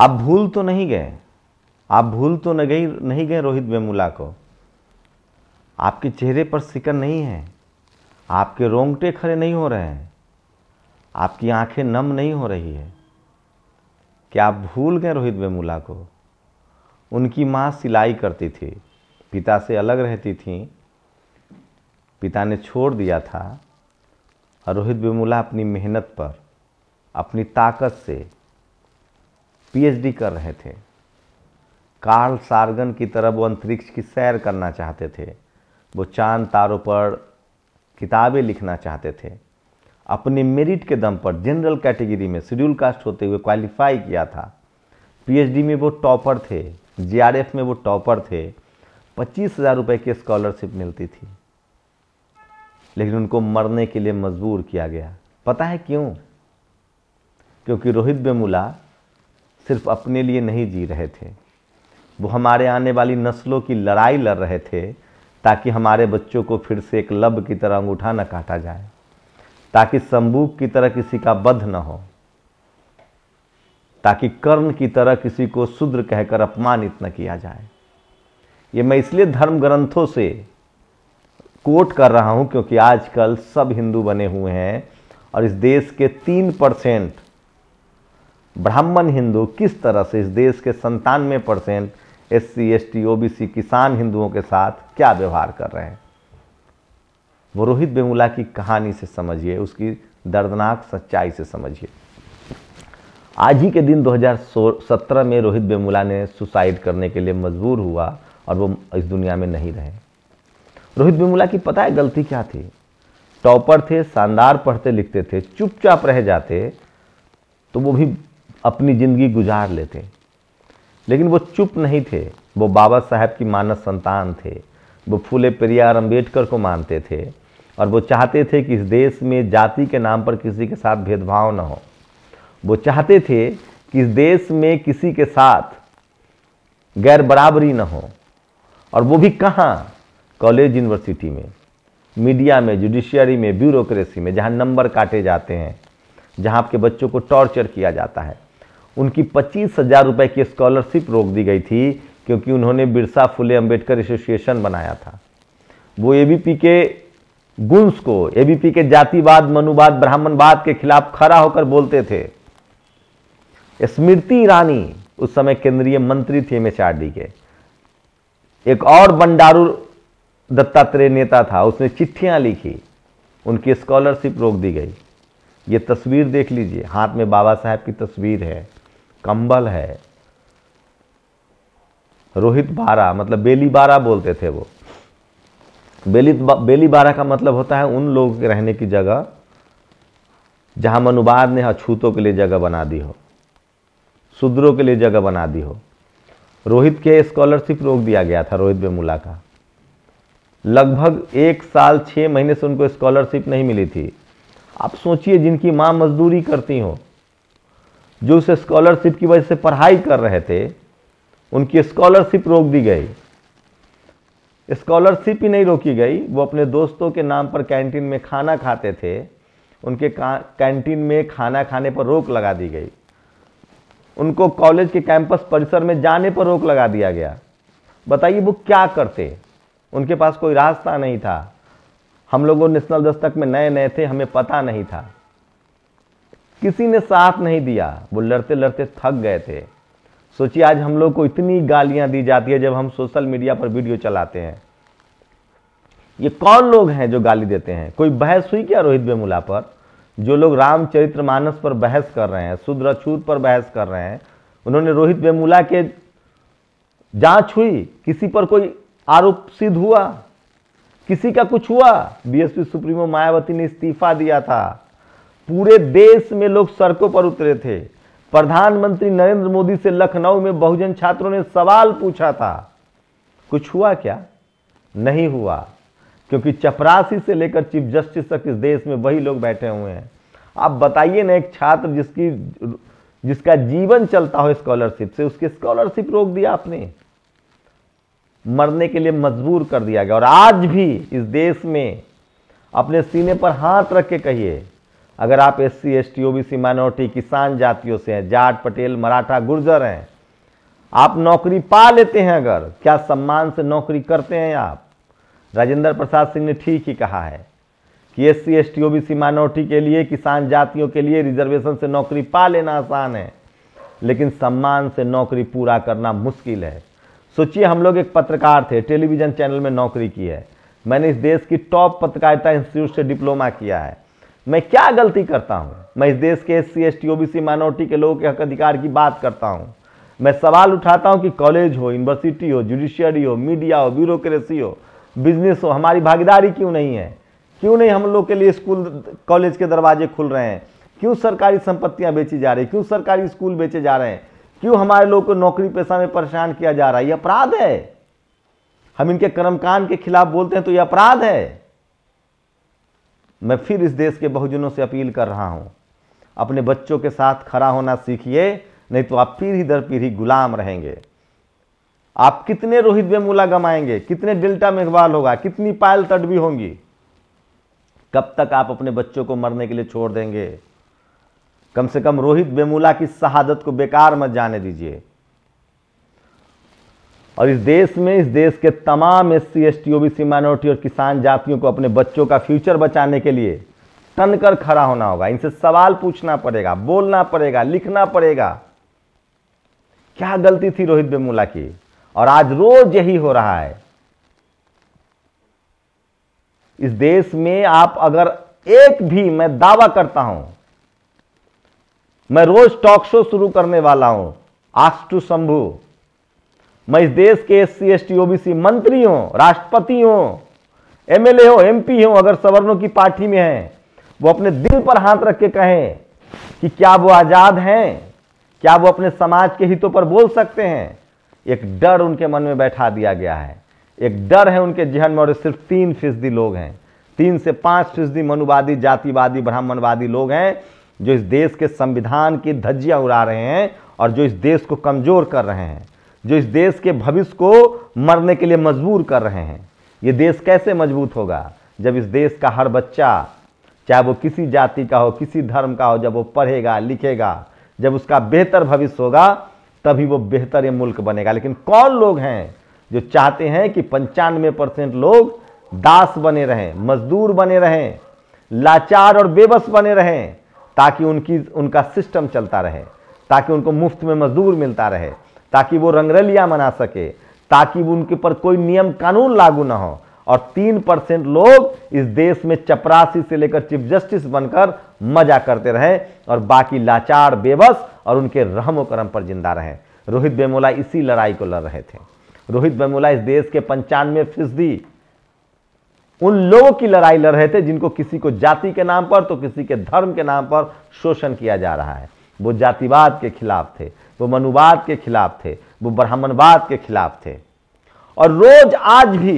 आप भूल तो नहीं गए आप भूल तो न गई नहीं गए रोहित बेमुला को आपके चेहरे पर सिकन नहीं है आपके रोंगटे खड़े नहीं हो रहे हैं आपकी आंखें नम नहीं हो रही है क्या आप भूल गए रोहित बेमुला को उनकी माँ सिलाई करती थी पिता से अलग रहती थी पिता ने छोड़ दिया था और रोहित बेमुला अपनी मेहनत पर अपनी ताकत से पीएचडी कर रहे थे कार्ल सार्गन की तरह वो अंतरिक्ष की सैर करना चाहते थे वो चांद तारों पर किताबें लिखना चाहते थे अपने मेरिट के दम पर जनरल कैटेगरी में शेड्यूल कास्ट होते हुए क्वालिफाई किया था पीएचडी में वो टॉपर थे जीआरएफ में वो टॉपर थे पच्चीस हज़ार रुपये की स्कॉलरशिप मिलती थी लेकिन उनको मरने के लिए मजबूर किया गया पता है क्यों क्योंकि रोहित बेमूला सिर्फ अपने लिए नहीं जी रहे थे वो हमारे आने वाली नस्लों की लड़ाई लड़ रहे थे ताकि हमारे बच्चों को फिर से एक लब की तरह अंगूठा न काटा जाए ताकि संबूक की तरह किसी का बध न हो ताकि कर्ण की तरह किसी को शूद्र कहकर अपमानित न किया जाए ये मैं इसलिए धर्म ग्रंथों से कोट कर रहा हूं क्योंकि आजकल सब हिंदू बने हुए हैं और इस देश के तीन परसेंट ब्राह्मण हिंदू किस तरह से इस देश के संतानवे percent S C S T O B C किसान हिंदुओं के साथ क्या व्यवहार कर रहे हैं वो रोहित बेमूला की कहानी से समझिए उसकी दर्दनाक सच्चाई से समझिए आज ही के दिन 2017 में रोहित बेमूला ने सुसाइड करने के लिए मजबूर हुआ और वो इस दुनिया में नहीं रहे रोहित बेमूला की पता है गलती क्या थी टॉपर थे शानदार पढ़ते लिखते थे चुपचाप रह जाते तो वो भी अपनी ज़िंदगी गुजार लेते लेकिन वो चुप नहीं थे वो बाबा साहब की मानस संतान थे वो फूले प्रियार अम्बेडकर को मानते थे और वो चाहते थे कि इस देश में जाति के नाम पर किसी के साथ भेदभाव न हो वो चाहते थे कि इस देश में किसी के साथ गैर बराबरी न हो और वो भी कहाँ कॉलेज यूनिवर्सिटी में मीडिया में जुडिशियरी में ब्यूरोक्रेसी में जहाँ नंबर काटे जाते हैं जहाँ आपके बच्चों को टॉर्चर किया जाता है उनकी पच्चीस हजार रुपए की स्कॉलरशिप रोक दी गई थी क्योंकि उन्होंने बिरसा फुले अंबेडकर एसोसिएशन बनाया था वो एबीपी के गुंस को एबीपी के जातिवाद मनुवाद ब्राह्मणवाद के खिलाफ खड़ा होकर बोलते थे स्मृति ईरानी उस समय केंद्रीय मंत्री थी एमएचआरडी के एक और बंडारू दत्तात्रेय नेता था उसने चिट्ठियां लिखी उनकी स्कॉलरशिप रोक दी गई ये तस्वीर देख लीजिए हाथ में बाबा साहब की तस्वीर है कंबल है रोहित बारा मतलब बेली बारा बोलते थे वो बेली बेली बारा का मतलब होता है उन लोगों के रहने की जगह जहां मनुवाद ने अछूतों के लिए जगह बना दी हो शूद्रों के लिए जगह बना दी हो रोहित के स्कॉलरशिप रोक दिया गया था रोहित बेमुला का लगभग एक साल छः महीने से उनको स्कॉलरशिप नहीं मिली थी आप सोचिए जिनकी माँ मजदूरी करती हों जो उसे स्कॉलरशिप की वजह से पढ़ाई कर रहे थे उनकी स्कॉलरशिप रोक दी गई स्कॉलरशिप ही नहीं रोकी गई वो अपने दोस्तों के नाम पर कैंटीन में खाना खाते थे उनके कैंटीन में खाना खाने पर रोक लगा दी गई उनको कॉलेज के कैंपस परिसर में जाने पर रोक लगा दिया गया बताइए वो क्या करते उनके पास कोई रास्ता नहीं था हम लोगों नेशनल दस्तक में नए नए थे हमें पता नहीं था किसी ने साथ नहीं दिया वो लड़ते लड़ते थक गए थे सोचिए आज हम लोग को इतनी गालियां दी जाती है जब हम सोशल मीडिया पर वीडियो चलाते हैं ये कौन लोग हैं जो गाली देते हैं कोई बहस हुई क्या रोहित बेमुला पर जो लोग रामचरित्र मानस पर बहस कर रहे हैं शुद्र छूत पर बहस कर रहे हैं उन्होंने रोहित बेमुला के जांच हुई किसी पर कोई आरोप सिद्ध हुआ किसी का कुछ हुआ बीएसपी सुप्रीमो मायावती ने इस्तीफा दिया था पूरे देश में लोग सड़कों पर उतरे थे प्रधानमंत्री नरेंद्र मोदी से लखनऊ में बहुजन छात्रों ने सवाल पूछा था कुछ हुआ क्या नहीं हुआ क्योंकि चपरासी से लेकर चीफ जस्टिस तक इस देश में वही लोग बैठे हुए हैं आप बताइए ना एक छात्र जिसकी जिसका जीवन चलता हो स्कॉलरशिप से उसकी स्कॉलरशिप रोक दिया आपने मरने के लिए मजबूर कर दिया गया और आज भी इस देश में अपने सीने पर हाथ रख के कहिए अगर आप S C S T O B C minority किसान जातियों से हैं जाट पटेल मराठा गुर्जर हैं आप नौकरी पा लेते हैं अगर क्या सम्मान से नौकरी करते हैं आप राजेंद्र प्रसाद सिंह ने ठीक ही कहा है कि S C S T O B C minority के लिए किसान जातियों के लिए रिजर्वेशन से नौकरी पा लेना आसान है लेकिन सम्मान से नौकरी पूरा करना मुश्किल है सोचिए हम लोग एक पत्रकार थे टेलीविजन चैनल में नौकरी की है मैंने इस देश की टॉप पत्रकारिता इंस्टीट्यूट से डिप्लोमा किया है मैं क्या गलती करता हूँ मैं इस देश के S C S T OBC minority के लोगों के हक अधिकार की बात करता हूँ मैं सवाल उठाता हूँ कि कॉलेज हो यूनिवर्सिटी हो जुडिशियरी हो मीडिया हो ब्यूरोक्रेसी हो बिजनेस हो हमारी भागीदारी क्यों नहीं है क्यों नहीं हम लोग के लिए स्कूल कॉलेज के दरवाजे खुल रहे हैं क्यों सरकारी संपत्तियां बेची जा रही क्यों सरकारी स्कूल बेचे जा रहे हैं क्यों हमारे लोग को नौकरी पेशा में परेशान किया जा रहा है यह अपराध है हम इनके कर्मकांड के खिलाफ बोलते हैं तो यह अपराध है मैं फिर इस देश के बहुजनों से अपील कर रहा हूँ अपने बच्चों के साथ खड़ा होना सीखिए नहीं तो आप पीढ़ी दर पीढ़ी गुलाम रहेंगे आप कितने रोहित बेमूला गमाएंगे कितने डेल्टा मेघवाल होगा कितनी पायल तट भी होंगी कब तक आप अपने बच्चों को मरने के लिए छोड़ देंगे कम से कम रोहित बेमूला की शहादत को बेकार मत जाने दीजिए और इस देश में इस देश के तमाम S C S T OBC minority और किसान जातियों को अपने बच्चों का फ्यूचर बचाने के लिए तनकर कर खड़ा होना होगा इनसे सवाल पूछना पड़ेगा बोलना पड़ेगा लिखना पड़ेगा क्या गलती थी रोहित बेमूला की और आज रोज यही हो रहा है इस देश में आप अगर एक भी मैं दावा करता हूं मैं रोज टॉक शो शुरू करने वाला हूं आस्टू शंभू मैं इस देश के S C S T OBC मंत्री हूँ राष्ट्रपति हूँ एमएलए हो एमपी हो अगर सवर्णों की पार्टी में हैं वो अपने दिल पर हाथ रख के कहें कि क्या वो आज़ाद हैं क्या वो अपने समाज के हितों पर बोल सकते हैं एक डर उनके मन में बैठा दिया गया है एक डर है उनके जहन में और सिर्फ तीन फीसदी लोग हैं तीन से पांच फीसदी मनुवादी जातिवादी ब्राह्मणवादी लोग हैं जो इस देश के संविधान की धज्जियां उड़ा रहे हैं और जो इस देश को कमज़ोर कर रहे हैं जो इस देश के भविष्य को मरने के लिए मजबूर कर रहे हैं ये देश कैसे मजबूत होगा जब इस देश का हर बच्चा चाहे वो किसी जाति का हो किसी धर्म का हो जब वो पढ़ेगा लिखेगा जब उसका बेहतर भविष्य होगा तभी वो बेहतर ये मुल्क बनेगा लेकिन कौन लोग हैं जो चाहते हैं कि पंचानवे परसेंट लोग दास बने रहें मजदूर बने रहें लाचार और बेबस बने रहें ताकि उनकी उनका सिस्टम चलता रहे ताकि उनको मुफ्त में मजदूर मिलता रहे ताकि वो रंगरलिया मना सके ताकि उनके पर कोई नियम कानून लागू ना हो और तीन परसेंट लोग इस देश में चपरासी से लेकर चीफ जस्टिस बनकर मजा करते रहें और बाकी लाचार बेबस और उनके रहम करम पर जिंदा रहें रोहित बेमोला इसी लड़ाई को लड़ रहे थे रोहित बेमोला इस देश के पंचानवे फीसदी उन लोगों की लड़ाई लड़ रहे थे जिनको किसी को जाति के नाम पर तो किसी के धर्म के नाम पर शोषण किया जा रहा है वो जातिवाद के खिलाफ थे वो मनुवाद के खिलाफ थे वो ब्राह्मणवाद के खिलाफ थे और रोज आज भी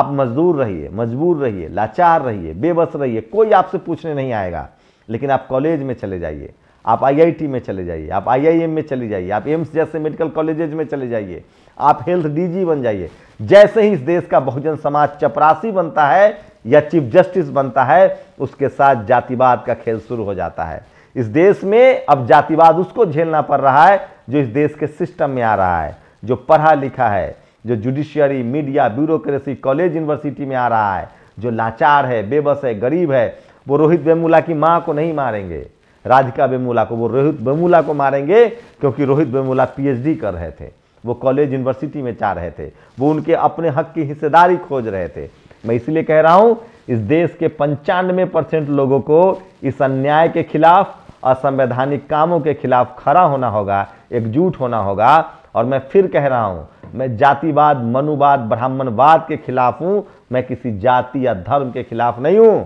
आप मजदूर रहिए मजबूर रहिए लाचार रहिए बेबस रहिए कोई आपसे पूछने नहीं आएगा लेकिन आप कॉलेज में चले जाइए आप आईआईटी में चले जाइए आप आईआईएम में चले जाइए आप एम्स जैसे मेडिकल कॉलेजेज में चले जाइए आप हेल्थ डीजी बन जाइए जैसे ही इस देश का बहुजन समाज चपरासी बनता है या चीफ जस्टिस बनता है उसके साथ जातिवाद का खेल शुरू हो जाता है इस देश में अब जातिवाद उसको झेलना पड़ रहा है जो इस देश के सिस्टम में आ रहा है जो पढ़ा लिखा है जो judiciary media bureaucracy college university में आ रहा है जो लाचार है बेबस है गरीब है वो रोहित बेमूला की माँ को नहीं मारेंगे राधिका बेमूला को वो रोहित बेमूला को मारेंगे क्योंकि रोहित बेमूला पीएचडी कर रहे थे वो कॉलेज यूनिवर्सिटी में चाह रहे थे वो उनके अपने हक की हिस्सेदारी खोज रहे थे मैं इसलिए कह रहा हूँ इस देश के पंचानवे परसेंट लोगों को इस अन्याय के खिलाफ असंवैधानिक कामों के खिलाफ खड़ा होना होगा एकजुट होना होगा और मैं फिर कह रहा हूं मैं जातिवाद मनुवाद ब्राह्मणवाद के खिलाफ हूं मैं किसी जाति या धर्म के खिलाफ नहीं हूं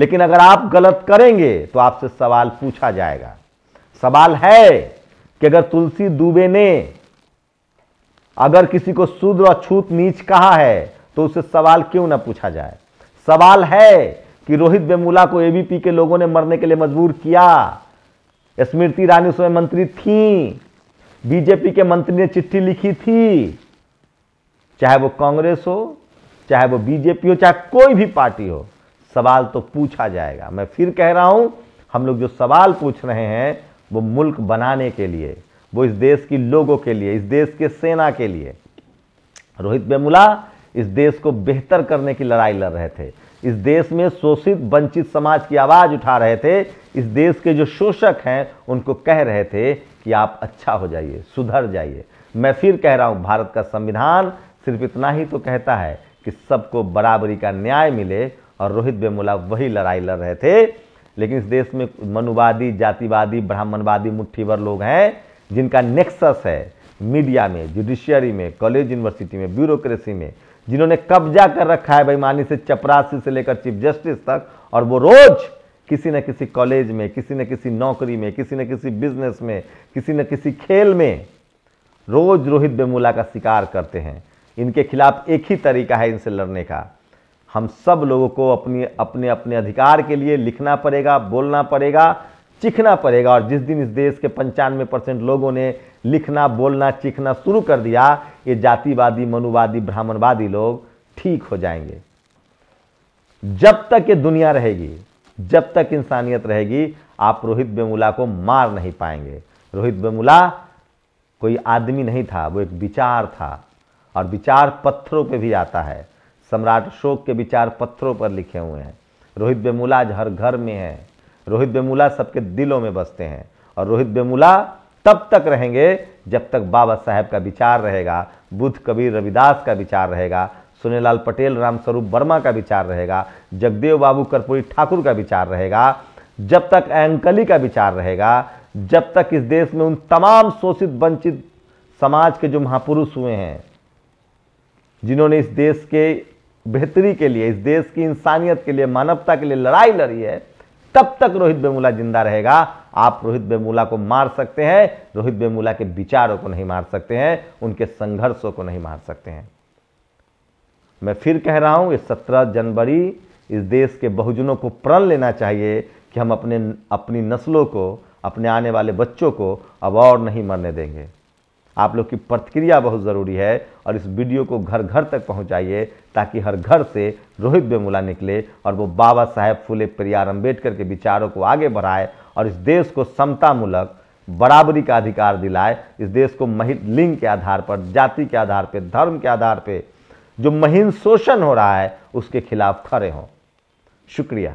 लेकिन अगर आप गलत करेंगे तो आपसे सवाल पूछा जाएगा सवाल है कि अगर तुलसी दुबे ने अगर किसी को शूद्र और छूत नीच कहा है तो उसे सवाल क्यों ना पूछा जाए सवाल है कि रोहित बेमूला को एबीपी के लोगों ने मरने के लिए मजबूर किया स्मृति ईरानी स्वयं मंत्री थी बीजेपी के मंत्री ने चिट्ठी लिखी थी चाहे वो कांग्रेस हो चाहे वो बीजेपी हो चाहे कोई भी पार्टी हो सवाल तो पूछा जाएगा मैं फिर कह रहा हूं हम लोग जो सवाल पूछ रहे हैं वो मुल्क बनाने के लिए वो इस देश की लोगों के लिए इस देश के सेना के लिए रोहित बेमुला इस देश को बेहतर करने की लड़ाई लड़ रहे थे इस देश में शोषित वंचित समाज की आवाज़ उठा रहे थे इस देश के जो शोषक हैं उनको कह रहे थे कि आप अच्छा हो जाइए सुधर जाइए मैं फिर कह रहा हूँ भारत का संविधान सिर्फ इतना ही तो कहता है कि सबको बराबरी का न्याय मिले और रोहित बेमुला वही लड़ाई लड़ रहे थे लेकिन इस देश में मनुवादी जातिवादी ब्राह्मणवादी मुठ्ठीवर लोग हैं जिनका नेक्सस है मीडिया में जुडिशियरी में कॉलेज यूनिवर्सिटी में ब्यूरोक्रेसी में जिन्होंने कब्जा कर रखा है बेईमानी से चपरासी से लेकर चीफ जस्टिस तक और वो रोज किसी न किसी कॉलेज में किसी न किसी नौकरी में किसी न किसी बिजनेस में किसी न किसी खेल में रोज रोहित बेमूला का शिकार करते हैं इनके खिलाफ एक ही तरीका है इनसे लड़ने का हम सब लोगों को अपनी अपने अपने अधिकार के लिए लिखना पड़ेगा बोलना पड़ेगा चिखना पड़ेगा और जिस दिन इस देश के पंचानवे परसेंट लोगों ने लिखना बोलना चीखना शुरू कर दिया ये जातिवादी मनुवादी ब्राह्मणवादी लोग ठीक हो जाएंगे जब तक ये दुनिया रहेगी जब तक इंसानियत रहेगी आप रोहित बेमुला को मार नहीं पाएंगे रोहित बेमुला कोई आदमी नहीं था वो एक विचार था और विचार पत्थरों पे भी आता है सम्राट अशोक के विचार पत्थरों पर लिखे हुए हैं रोहित बेमुला हर घर में है रोहित बेमूला सबके दिलों में बसते हैं और रोहित बेमूला तब तक रहेंगे जब तक बाबा साहेब का विचार रहेगा बुद्ध कबीर रविदास का विचार रहेगा सुनेलाल पटेल रामस्वरूप वर्मा का विचार रहेगा जगदेव बाबू कर्पूरी ठाकुर का विचार रहेगा जब तक एंकली का विचार रहेगा जब तक इस देश में उन तमाम शोषित वंचित समाज के जो महापुरुष हुए हैं जिन्होंने इस देश के बेहतरी के लिए इस देश की इंसानियत के लिए मानवता के लिए लड़ाई लड़ी है तब तक रोहित बेमूला जिंदा रहेगा आप रोहित बेमूला को मार सकते हैं रोहित बेमूला के विचारों को नहीं मार सकते हैं उनके संघर्षों को नहीं मार सकते हैं मैं फिर कह रहा हूं इस सत्रह जनवरी इस देश के बहुजनों को प्रण लेना चाहिए कि हम अपने अपनी नस्लों को अपने आने वाले बच्चों को अब और नहीं मरने देंगे आप लोग की प्रतिक्रिया बहुत ज़रूरी है और इस वीडियो को घर घर तक पहुंचाइए ताकि हर घर से रोहित बेमूला निकले और वो बाबा साहेब फुले प्रियार अम्बेडकर के विचारों को आगे बढ़ाए और इस देश को समतामूलक बराबरी का अधिकार दिलाए इस देश को महित लिंग के आधार पर जाति के आधार पर धर्म के आधार पर जो महीन शोषण हो रहा है उसके खिलाफ खड़े हों शुक्रिया